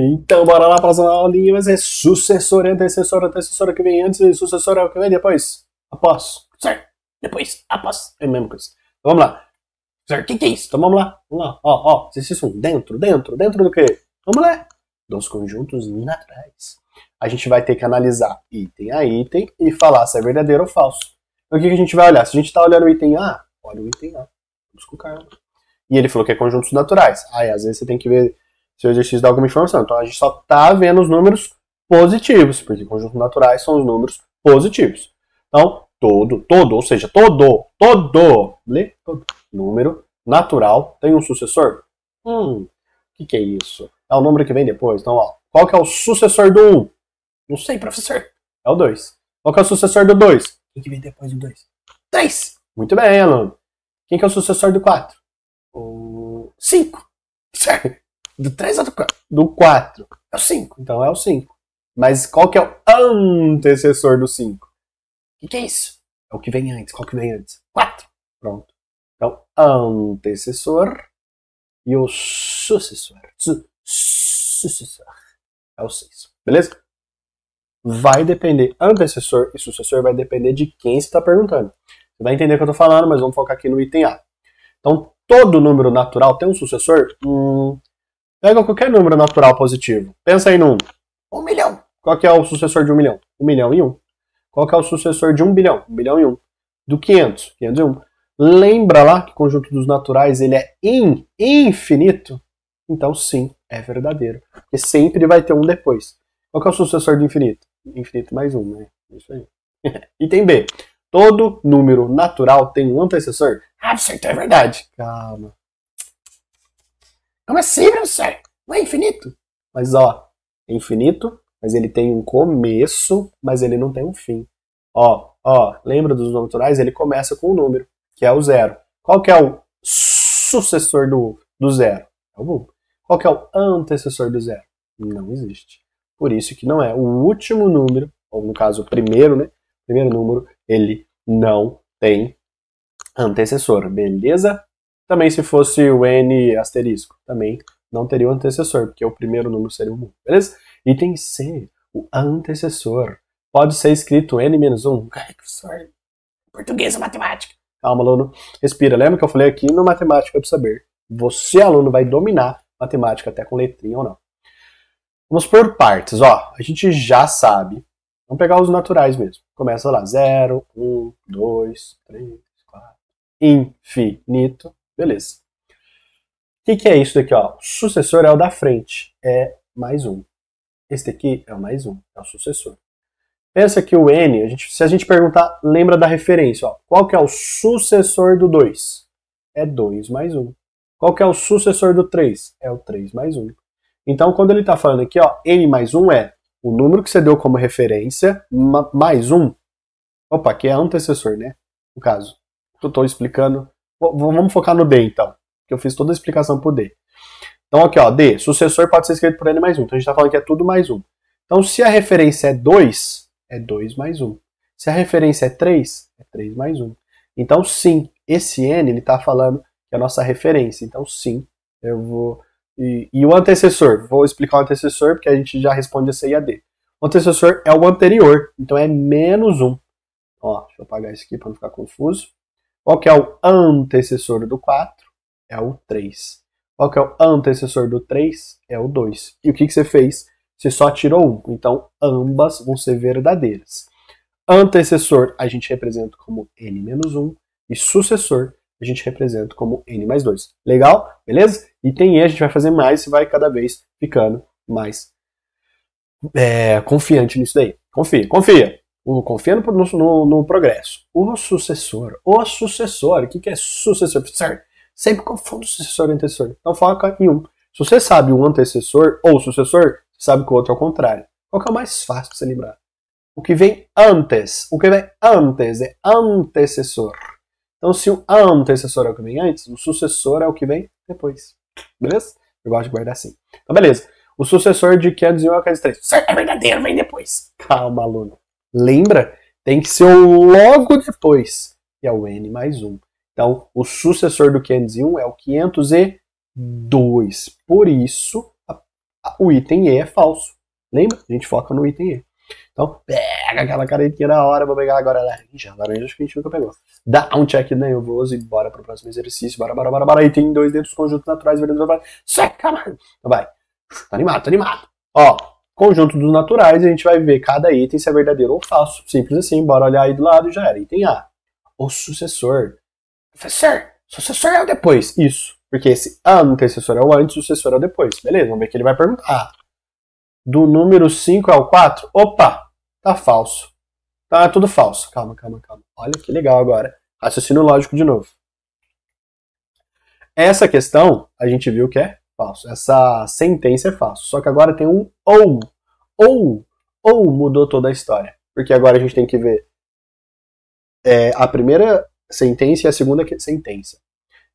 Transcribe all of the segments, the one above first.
Então, bora lá para as aulinha, mas é sucessor, antecessor, antecessor que vem antes, e sucessor é o que vem depois. Após. Certo. Depois. Após. É a mesma coisa. Então, vamos lá. Certo. O que, que é isso? Então vamos lá. Vamos lá. Ó, ó. Exercício 1. Dentro, dentro, dentro do quê? Vamos lá. Dos conjuntos naturais. A gente vai ter que analisar item a item e falar se é verdadeiro ou falso. Então, o que, que a gente vai olhar? Se a gente está olhando o item A, olha o item A. Vamos com calma. E ele falou que é conjuntos naturais. Aí, às vezes, você tem que ver se o exercício dá alguma informação. Então a gente só está vendo os números positivos, porque conjuntos naturais são os números positivos. Então, todo, todo, ou seja, todo, todo, lê, todo número natural tem um sucessor? Hum, o que, que é isso? É o número que vem depois. Então, ó, qual que é o sucessor do 1? Um? Não sei, professor. É o 2. Qual que é o sucessor do 2? O que vem depois do 2? 3. Muito bem, aluno. Quem que é o sucessor do 4? O 5. Certo. Do 3 ao do 4 é o 5, então é o 5. Mas qual que é o antecessor do 5? O que, que, é isso? É o que vem antes. Qual que vem antes? 4. Pronto. Então, antecessor e o sucessor. Su sucessor. É o 6. Beleza? Vai depender, antecessor e sucessor vai depender de quem você está perguntando. Você vai entender o que eu estou falando, mas vamos focar aqui no item A. Então, todo número natural tem um sucessor? Hum, Pega qualquer número natural positivo. Pensa aí num. Um milhão. Qual que é o sucessor de um milhão? Um milhão e um. Qual que é o sucessor de um bilhão? Um bilhão e um. Do 500? 501. Lembra lá que o conjunto dos naturais ele é in, infinito? Então sim, é verdadeiro. Porque sempre vai ter um depois. Qual que é o sucessor do infinito? Infinito mais um, né? Isso aí. Item B. Todo número natural tem um antecessor? Ah, certo, é verdade. Calma. É no ciência! Não é infinito! Mas ó, é infinito, mas ele tem um começo, mas ele não tem um fim. Ó, ó, lembra dos nomes naturais? Ele começa com um número, que é o zero. Qual que é o sucessor do, do zero? É o 1. Qual que é o antecessor do zero? Não existe. Por isso que não é o último número, ou no caso o primeiro, né? Primeiro número, ele não tem antecessor, beleza? Também se fosse o N asterisco, também não teria o antecessor, porque o primeiro número seria o 1, beleza? Item C, o antecessor. Pode ser escrito N menos 1. Português ou matemática? Calma, aluno. Respira. Lembra que eu falei aqui no Matemática para Saber? Você, aluno, vai dominar matemática, até com letrinha ou não. Vamos por partes. Ó, a gente já sabe. Vamos pegar os naturais mesmo. Começa lá. 0, 1, 2, 3, 4. Infinito. Beleza. O que, que é isso daqui? Ó? O sucessor é o da frente, é mais um. Este aqui é o mais um, é o sucessor. Pensa que o n, a gente, se a gente perguntar, lembra da referência. Ó, qual que é o sucessor do 2? É 2 mais 1. Um. Qual que é o sucessor do 3? É o 3 mais 1. Um. Então, quando ele está falando aqui, ó, n mais 1 um é o número que você deu como referência, mais um. Opa, aqui é antecessor, né? No caso, eu estou explicando Vamos focar no D, então. Que eu fiz toda a explicação pro D. Então, aqui, ó, D, sucessor pode ser escrito por N mais 1. Então, a gente está falando que é tudo mais 1. Então, se a referência é 2, é 2 mais 1. Se a referência é 3, é 3 mais 1. Então, sim, esse N, ele está falando que é a nossa referência. Então, sim, eu vou... E, e, o antecessor? Vou explicar o antecessor, porque a gente já responde a C e a D. O antecessor é o anterior, então é menos 1. Ó, deixa eu apagar isso aqui para não ficar confuso. Qual que é o antecessor do 4? É o 3. Qual que é o antecessor do 3? É o 2. E o que, que você fez? Você só tirou 1. Então, ambas vão ser verdadeiras. Antecessor a gente representa como n-1 e sucessor a gente representa como n mais 2. Legal? Beleza? Item E a gente vai fazer mais e vai cada vez ficando mais é, confiante nisso daí. Confia, confia. Um confia no, no, no progresso. O sucessor. O sucessor. O que, que é sucessor? Sempre confundo sucessor e antecessor. Então foca em um. Se você sabe o antecessor ou o sucessor, sabe que o outro é o contrário. Qual que é o mais fácil de você lembrar? O que vem antes. O que vem antes é antecessor. Então, se o antecessor é o que vem antes, o sucessor é o que vem depois. Beleza? Eu gosto de guardar assim. Então, beleza. O sucessor de 501 a 503. Certo, é verdadeiro, vem depois. Calma, aluno. Lembra? Tem que ser o logo depois, que é o N mais 1. Então, o sucessor do 501 é o 502. Por isso, a, a, o item E é falso. Lembra? A gente foca no item E. Então, pega aquela caretinha da hora, vou pegar agora a laranja. Laranja acho que a gente nunca pegou. Dá um check nervoso e bora pro próximo exercício. Bora, bora, bora, bora. Item 2 dentro dos conjuntos naturais, verdadeiros, verdadeiros. Seca, mano. Então vai. Tá animado, tá animado. Ó, Conjunto dos naturais, a gente vai ver cada item se é verdadeiro ou falso. Simples assim, bora olhar aí do lado e já era. Item A. O sucessor. Professor, sucessor é o depois. Isso. Porque esse antecessor é o antes, sucessor é o depois. Beleza, vamos ver o que ele vai perguntar. Do número 5 ao 4? Opa, tá falso. Tá é tudo falso. Calma, calma, calma. Olha que legal agora. Raciocínio lógico de novo. Essa questão, a gente viu que é Falso. Essa sentença é falso. Só que agora tem um ou. Ou, ou mudou toda a história. Porque agora a gente tem que ver é, a primeira sentença e a segunda sentença.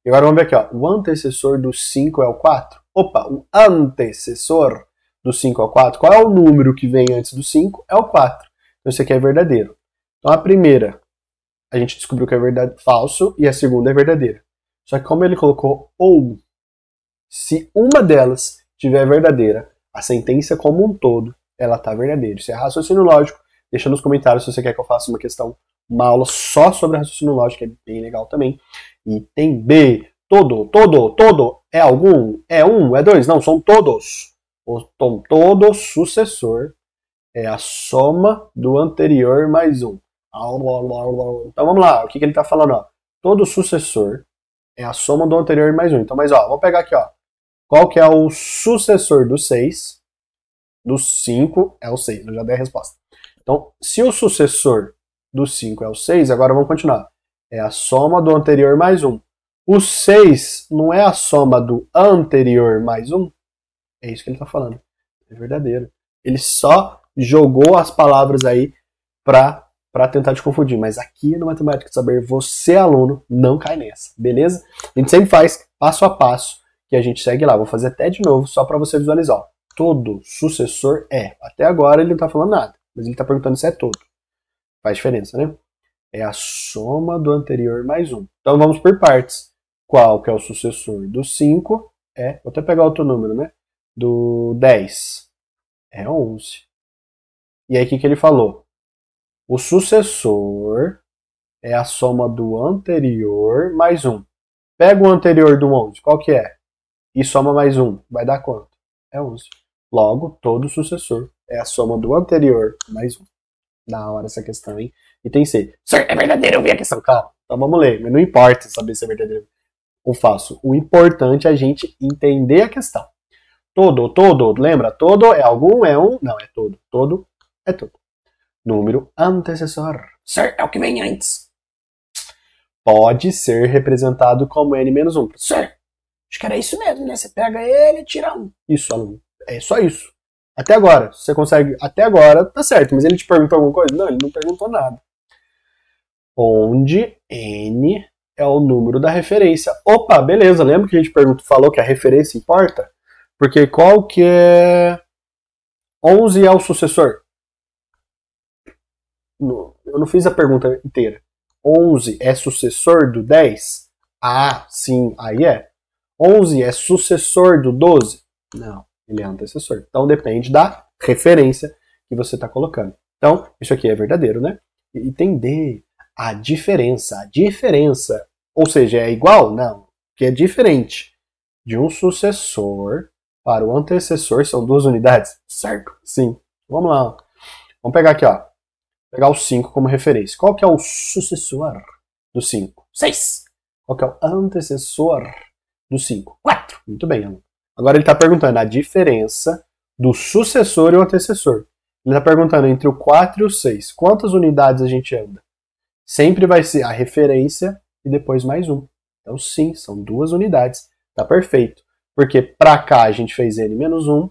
E agora vamos ver aqui, ó. O antecessor do 5 é o 4. Opa, o antecessor do 5 ao 4, qual é o número que vem antes do 5? É o 4. Então isso aqui é verdadeiro. Então a primeira, a gente descobriu que é verdade, falso, e a segunda é verdadeira. Só que como ele colocou ou se uma delas tiver verdadeira, a sentença como um todo, ela tá verdadeira. Isso é raciocínio lógico. Deixa nos comentários se você quer que eu faça uma questão, uma aula só sobre raciocínio lógico, é bem legal também. E tem B. Todo, todo, todo é algum, é um, é dois, não, são todos. O tom, todo sucessor é a soma do anterior mais um. Então vamos lá, o que, que ele está falando? Ó? Todo sucessor é a soma do anterior mais um. Então, mas ó, vamos pegar aqui, ó. Qual que é o sucessor do 6? Do 5 é o 6. Eu já dei a resposta. Então, se o sucessor do 5 é o 6, agora vamos continuar. É a soma do anterior mais 1. O 6 não é a soma do anterior mais 1? É isso que ele está falando. É verdadeiro. Ele só jogou as palavras aí para tentar te confundir, mas aqui no Matemática de Saber, você aluno não cai nessa, beleza? A gente sempre faz passo a passo e a gente segue lá. Vou fazer até de novo, só para você visualizar. Ó. Todo sucessor é. Até agora ele não está falando nada, mas ele está perguntando se é todo. Faz diferença, né? É a soma do anterior mais um. Então vamos por partes. Qual que é o sucessor do 5? É, vou até pegar outro número, né? Do 10. É 11. E aí o que, que ele falou? O sucessor é a soma do anterior mais um. Pega o anterior do 11, qual que é? e soma mais um, vai dar quanto? É 11. Logo, todo sucessor é a soma do anterior mais um. Da hora essa questão, hein? E tem C. Sir, é verdadeiro, eu vi a questão, calma. Então vamos ler, mas não importa saber se é verdadeiro ou falso. O importante é a gente entender a questão. Todo, todo, lembra? Todo é algum, é um? Não, é todo. Todo é todo. Número antecessor. Sir, é o que vem antes. Pode ser representado como N-1. Sir, Acho que era isso mesmo, né? Você pega ele e tira um. Isso, aluno. É, é só isso. Até agora. Você consegue. Até agora tá certo, mas ele te perguntou alguma coisa? Não, ele não perguntou nada. Onde N é o número da referência. Opa, beleza. Lembra que a gente perguntou, falou que a referência importa? Porque qual que é. 11 é o sucessor? Eu não fiz a pergunta inteira. 11 é sucessor do 10? Ah, sim, aí é. 11 é sucessor do 12? Não, ele é antecessor. Então depende da referência que você está colocando. Então, isso aqui é verdadeiro, né? Entender a diferença. A diferença. Ou seja, é igual? Não. Que é diferente. De um sucessor para o antecessor são duas unidades, certo? Sim. Vamos lá. Vamos pegar aqui, ó. pegar o 5 como referência. Qual que é o sucessor do 5? 6. Qual que é o antecessor do 5. 4. Muito bem, Alan. Agora ele está perguntando a diferença do sucessor e o antecessor. Ele está perguntando entre o 4 e o 6. Quantas unidades a gente anda? Sempre vai ser a referência e depois mais um. Então, sim, são duas unidades. Está perfeito. Porque para cá a gente fez n menos 1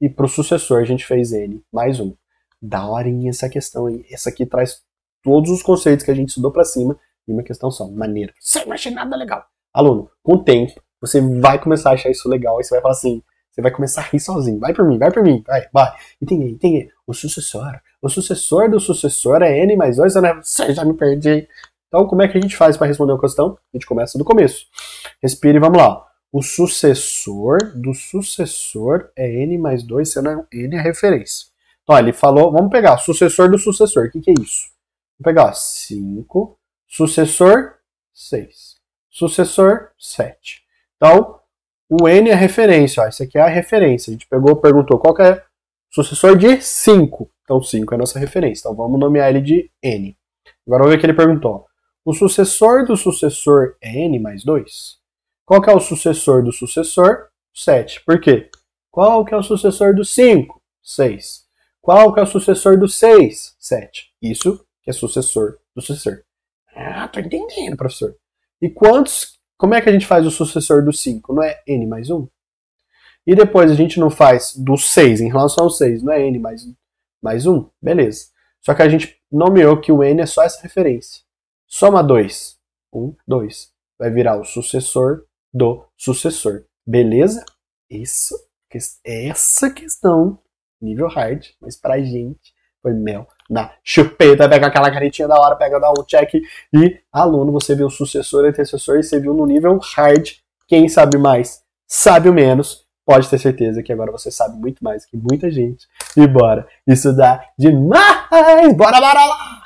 e para o sucessor a gente fez n mais 1. Daorinha essa questão aí. Essa aqui traz todos os conceitos que a gente estudou para cima em uma questão só. Maneiro. Sem imaginar nada legal. Aluno, com o tempo, você vai começar a achar isso legal e você vai falar assim, você vai começar a rir sozinho. Vai por mim, vai por mim, vai, vai. Entendi, entendi. O sucessor, o sucessor do sucessor é N mais 2, né? já me perdi. Então, como é que a gente faz para responder a questão? A gente começa do começo. Respire, vamos lá. O sucessor do sucessor é N mais 2, sendo N a referência. Então, ele falou, vamos pegar, sucessor do sucessor, o que, que é isso? Vamos pegar, 5, sucessor, 6, sucessor, 7. Então, o N é referência, ó, isso aqui é a referência. A gente pegou, perguntou qual é o sucessor de 5. Então, 5 é a nossa referência. Então, vamos nomear ele de N. Agora, vamos ver o que ele perguntou. O sucessor do sucessor é N mais 2? Qual que é o sucessor do sucessor? 7. Por quê? Qual que é o sucessor do 5? 6. Qual que é o sucessor do 6? 7. Isso que é sucessor do sucessor. Ah, tô entendendo, professor. E quantos como é que a gente faz o sucessor do 5? Não é n mais 1? E depois a gente não faz do 6 em relação ao 6, não é n mais, mais 1? Beleza. Só que a gente nomeou que o n é só essa referência. Soma 2. 1, 2. Vai virar o sucessor do sucessor. Beleza? Isso. É essa questão, nível hard, mas pra gente foi mel na chupeta, tá pega aquela caretinha da hora, pega, o check e aluno, você viu sucessor, antecessor e você viu no nível hard, quem sabe mais, sabe menos, pode ter certeza que agora você sabe muito mais que muita gente. E bora estudar demais! Bora, bora lá!